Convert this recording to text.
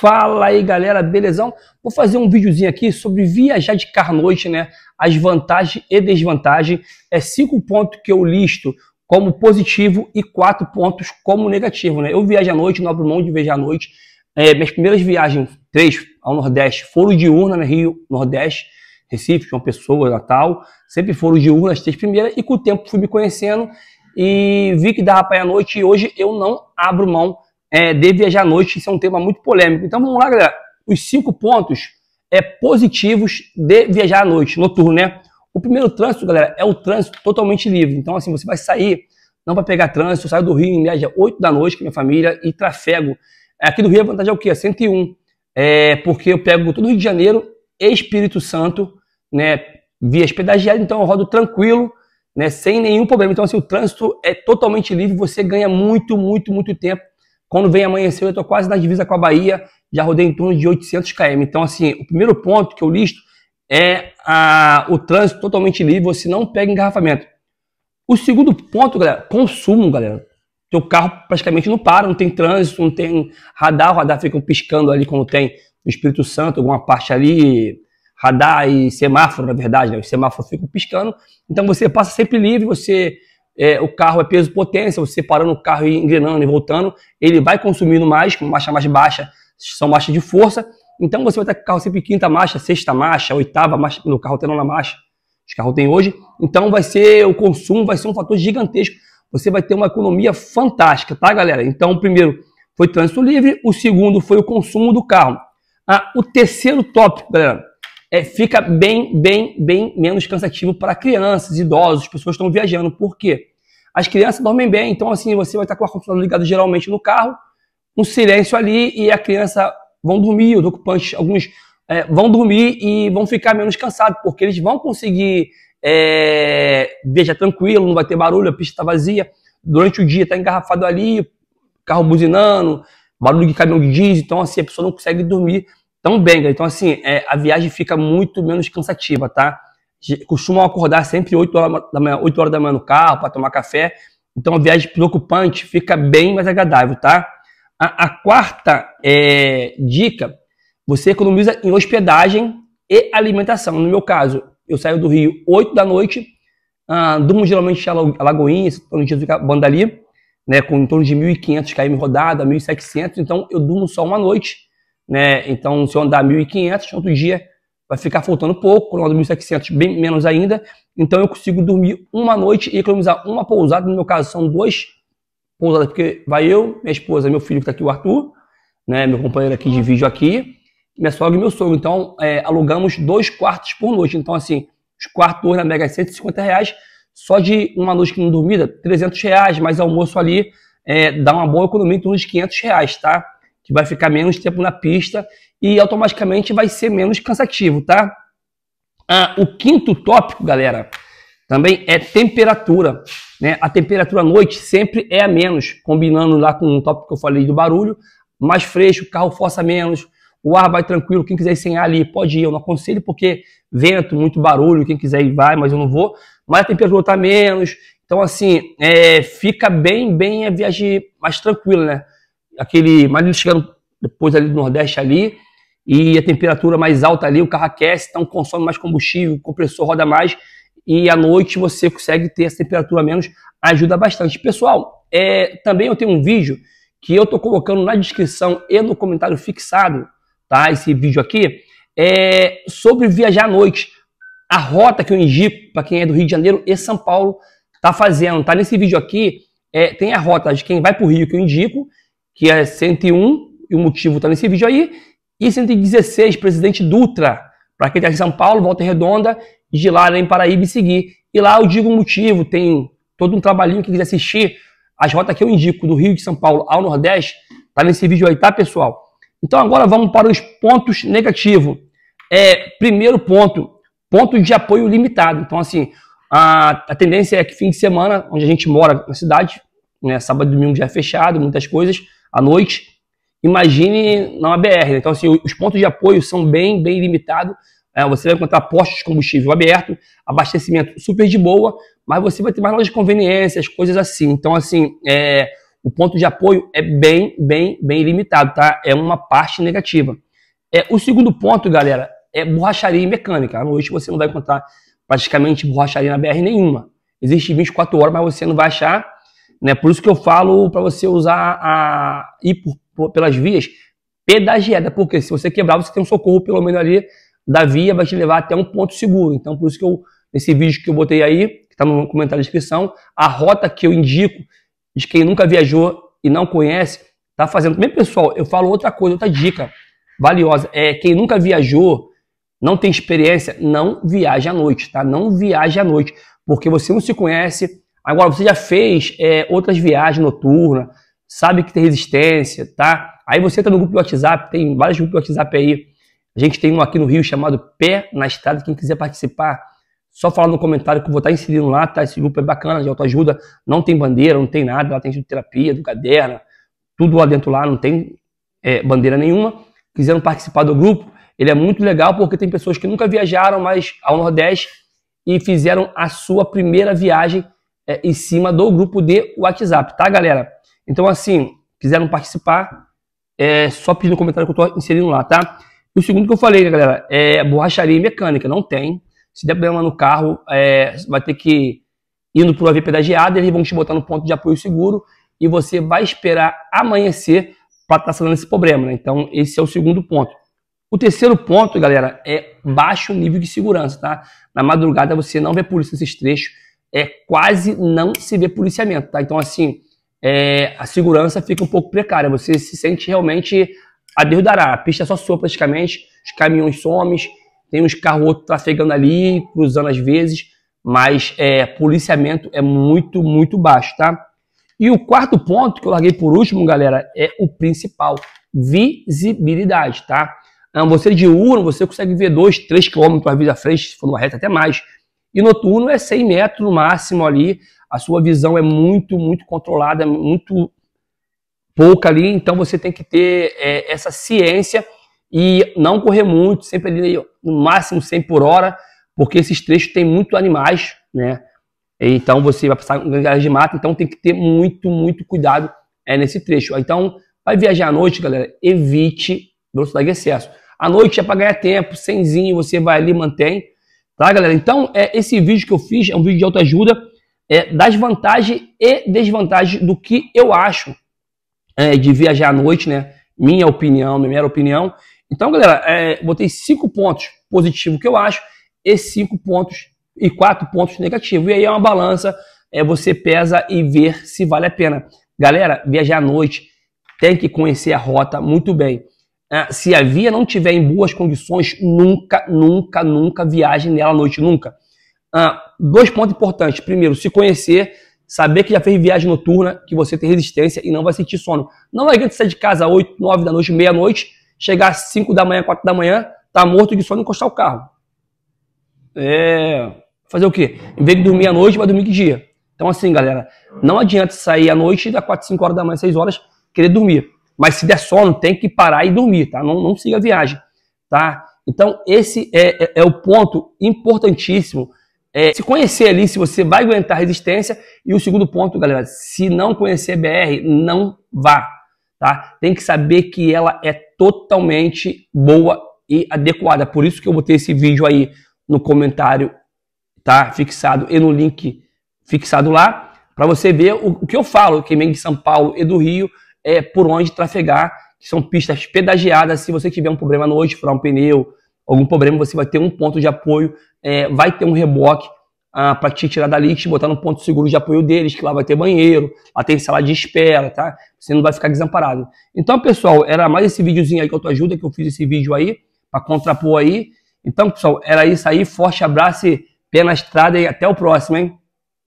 Fala aí galera, belezão? Vou fazer um videozinho aqui sobre viajar de carro à noite, né? As vantagens e desvantagens. É cinco pontos que eu listo como positivo e quatro pontos como negativo, né? Eu viajo à noite, não abro mão de viajar à noite. É, minhas primeiras viagens, três ao Nordeste, foram diurna, né? Rio, Nordeste, Recife, uma pessoa, Natal. Sempre foram diurna as três primeiras e com o tempo fui me conhecendo e vi que dava para ir à noite e hoje eu não abro mão é, de viajar à noite, isso é um tema muito polêmico. Então vamos lá, galera. Os cinco pontos é, positivos de viajar à noite, noturno, né? O primeiro trânsito, galera, é o trânsito totalmente livre. Então, assim, você vai sair, não vai pegar trânsito, eu saio do Rio em média 8 da noite com minha família e trafego. Aqui do Rio a vantagem é o quê? 101. É porque eu pego todo o Rio de Janeiro e Espírito Santo, né? Via pedagiária, então eu rodo tranquilo, né? Sem nenhum problema. Então, assim, o trânsito é totalmente livre, você ganha muito, muito, muito tempo quando vem amanhecer, eu estou quase na divisa com a Bahia, já rodei em torno de 800 km. Então, assim, o primeiro ponto que eu listo é a, o trânsito totalmente livre, você não pega engarrafamento. O segundo ponto, galera, consumo, galera. Teu carro praticamente não para, não tem trânsito, não tem radar, o radar fica piscando ali como tem no Espírito Santo, alguma parte ali, radar e semáforo, na verdade, né? Os semáforos ficam piscando. Então você passa sempre livre, você é, o carro é peso potência, você parando o carro e engrenando e voltando, ele vai consumindo mais, com marcha mais baixa, são marchas de força. Então você vai ter carro sempre quinta marcha, sexta marcha, oitava marcha, no carro tem na marcha. Os carros tem hoje. Então vai ser o consumo, vai ser um fator gigantesco. Você vai ter uma economia fantástica, tá, galera? Então, o primeiro foi trânsito livre, o segundo foi o consumo do carro. Ah, o terceiro tópico, galera, é, fica bem, bem, bem menos cansativo para crianças, idosos, pessoas que estão viajando. Por quê? as crianças dormem bem, então assim, você vai estar com o ar-condicionado ligado geralmente no carro, um silêncio ali e a criança vão dormir, os ocupantes, alguns é, vão dormir e vão ficar menos cansados, porque eles vão conseguir é, viajar tranquilo, não vai ter barulho, a pista está vazia, durante o dia está engarrafado ali, carro buzinando, barulho de caminhão de diesel, então assim, a pessoa não consegue dormir tão bem, né? então assim, é, a viagem fica muito menos cansativa, tá? costumam acordar sempre 8 horas da manhã, 8 horas da manhã no carro para tomar café. Então a viagem preocupante fica bem mais agradável, tá? A, a quarta é, dica, você economiza em hospedagem e alimentação. No meu caso, eu saio do Rio 8 da noite, ah, durmo geralmente em Lagoinha, onde Jesus fica banda ali, né, com em torno de 1.500 km rodada, 1.700, então eu durmo só uma noite, né? Então se eu andar 1.500, outro dia vai ficar faltando pouco, lá 1.700 bem menos ainda, então eu consigo dormir uma noite e economizar uma pousada, no meu caso são duas pousadas, porque vai eu, minha esposa, meu filho que está aqui, o Arthur, né, meu companheiro aqui de vídeo aqui, minha sogra e meu sogro, então é, alugamos dois quartos por noite, então assim, os quartos na Mega 150 é reais, só de uma noite que não dormida, 300 reais, mais almoço ali, é, dá uma boa economia em torno de 500 reais, tá? que vai ficar menos tempo na pista e automaticamente vai ser menos cansativo, tá? Ah, o quinto tópico, galera, também é temperatura. Né? A temperatura à noite sempre é a menos, combinando lá com o tópico que eu falei do barulho, mais fresco, o carro força menos, o ar vai tranquilo, quem quiser ir sem ar ali pode ir, eu não aconselho porque vento, muito barulho, quem quiser ir vai, mas eu não vou, mas a temperatura está menos, então assim, é, fica bem, bem a viagem mais tranquila, né? aquele. Mas eles chegaram depois ali do Nordeste ali, e a temperatura mais alta ali, o carro aquece, então consome mais combustível, o compressor roda mais, e à noite você consegue ter essa temperatura menos, ajuda bastante. Pessoal, é, também eu tenho um vídeo que eu tô colocando na descrição e no comentário fixado, tá? Esse vídeo aqui, é sobre viajar à noite. A rota que eu indico para quem é do Rio de Janeiro e São Paulo tá fazendo, tá? Nesse vídeo aqui, é, tem a rota de quem vai para o Rio que eu indico que é 101, e o motivo está nesse vídeo aí, e 116, presidente Dutra, para quem está em São Paulo, Volta Redonda, e de lá né, em Paraíba e seguir. E lá eu digo o motivo, tem todo um trabalhinho que quiser assistir, as rotas que eu indico do Rio de São Paulo ao Nordeste, está nesse vídeo aí, tá, pessoal? Então agora vamos para os pontos negativos. É, primeiro ponto, ponto de apoio limitado. Então, assim, a, a tendência é que fim de semana, onde a gente mora na cidade, né, sábado e domingo já é fechado, muitas coisas, à noite, imagine na ABR. Né? Então, assim, os pontos de apoio são bem, bem limitados. É, você vai encontrar postos de combustível aberto, abastecimento super de boa, mas você vai ter mais lojas de conveniência, coisas assim. Então, assim, é, o ponto de apoio é bem, bem, bem limitado, tá? É uma parte negativa. É, o segundo ponto, galera, é borracharia e mecânica. À noite você não vai encontrar praticamente borracharia na BR nenhuma. Existe 24 horas, mas você não vai achar né? Por isso que eu falo para você usar a ir por, por, pelas vias pedagiada, porque se você quebrar, você tem um socorro pelo menos ali da via, vai te levar até um ponto seguro. Então, por isso que eu, nesse vídeo que eu botei aí, que está no comentário da descrição, a rota que eu indico de quem nunca viajou e não conhece, tá fazendo. Também, pessoal, eu falo outra coisa, outra dica valiosa. É quem nunca viajou, não tem experiência, não viaja à noite, tá? Não viaja à noite, porque você não se conhece, Agora, você já fez é, outras viagens noturnas, sabe que tem resistência, tá? Aí você entra no grupo do WhatsApp, tem vários grupos do WhatsApp aí. A gente tem um aqui no Rio chamado Pé na Estrada. Quem quiser participar, só falar no comentário que eu vou estar tá inserindo lá, tá? Esse grupo é bacana, de autoajuda. Não tem bandeira, não tem nada. Lá tem terapia, do caderno, tudo lá dentro lá, não tem é, bandeira nenhuma. Quiseram participar do grupo, ele é muito legal porque tem pessoas que nunca viajaram mais ao Nordeste e fizeram a sua primeira viagem é, em cima do grupo de WhatsApp, tá, galera? Então, assim, quiseram participar, é só pedir no comentário que eu tô inserindo lá, tá? E o segundo que eu falei, galera, é borracharia e mecânica, não tem. Se der problema no carro, é, vai ter que indo para uma via pedagiada, eles vão te botar no ponto de apoio seguro e você vai esperar amanhecer para estar tá sanando esse problema. Né? Então, esse é o segundo ponto. O terceiro ponto, galera, é baixo nível de segurança, tá? Na madrugada você não vê polícia nesses trechos, é, quase não se vê policiamento, tá? Então, assim, é, a segurança fica um pouco precária. Você se sente realmente a Deus dará. A pista é só soa praticamente, os caminhões somem, tem uns carros outros trafegando ali, cruzando às vezes, mas é, policiamento é muito, muito baixo, tá? E o quarto ponto que eu larguei por último, galera, é o principal: visibilidade, tá? Então, você de diurno, você consegue ver 2, 3 quilômetros às vezes à frente, se for numa reta até mais. E noturno é 100 metros no máximo ali. A sua visão é muito, muito controlada, muito pouca ali. Então você tem que ter é, essa ciência e não correr muito, sempre ali no máximo 100 por hora, porque esses trechos têm muito animais, né? Então você vai passar um galera de mata, então tem que ter muito, muito cuidado é, nesse trecho. Então, vai viajar à noite, galera, evite velocidade de excesso. À noite é para ganhar tempo, semzinho, você vai ali, mantém. Tá, galera? Então, é, esse vídeo que eu fiz é um vídeo de autoajuda é, das vantagens e desvantagens do que eu acho é, de viajar à noite, né? Minha opinião, minha mera opinião. Então, galera, é, botei cinco pontos positivos que eu acho e cinco pontos e quatro pontos negativos. E aí é uma balança, é, você pesa e ver se vale a pena. Galera, viajar à noite tem que conhecer a rota muito bem. É, se a via não tiver em boas condições, nunca, nunca, nunca viaje nela à noite, nunca. Ah, dois pontos importantes. Primeiro, se conhecer, saber que já fez viagem noturna, que você tem resistência e não vai sentir sono. Não adianta sair de casa 8, 9 da noite, meia-noite, chegar às 5 da manhã, 4 da manhã, tá morto de sono e encostar o carro. É. Fazer o quê? Em vez de dormir à noite, vai dormir que dia? Então, assim, galera, não adianta sair à noite da 4, 5 horas da manhã, 6 horas, querer dormir. Mas se der sono, tem que parar e dormir, tá? Não, não siga a viagem, tá? Então, esse é, é, é o ponto importantíssimo. É, se conhecer ali, se você vai aguentar resistência. E o segundo ponto, galera, se não conhecer BR, não vá, tá? Tem que saber que ela é totalmente boa e adequada. Por isso que eu botei esse vídeo aí no comentário, tá? Fixado e no link fixado lá, para você ver o, o que eu falo, que vem de São Paulo e do Rio, é, por onde trafegar, que são pistas pedagiadas. Se você tiver um problema no hoje, furar um pneu, algum problema, você vai ter um ponto de apoio, é, vai ter um reboque ah, para te tirar dali, te botar no ponto seguro de apoio deles, que lá vai ter banheiro, lá tem sala de espera, tá? Você não vai ficar desamparado. Então, pessoal, era mais esse videozinho aí que eu te ajuda, que eu fiz esse vídeo aí, para contrapor aí. Então, pessoal, era isso aí. Forte abraço e pé na estrada e até o próximo, hein?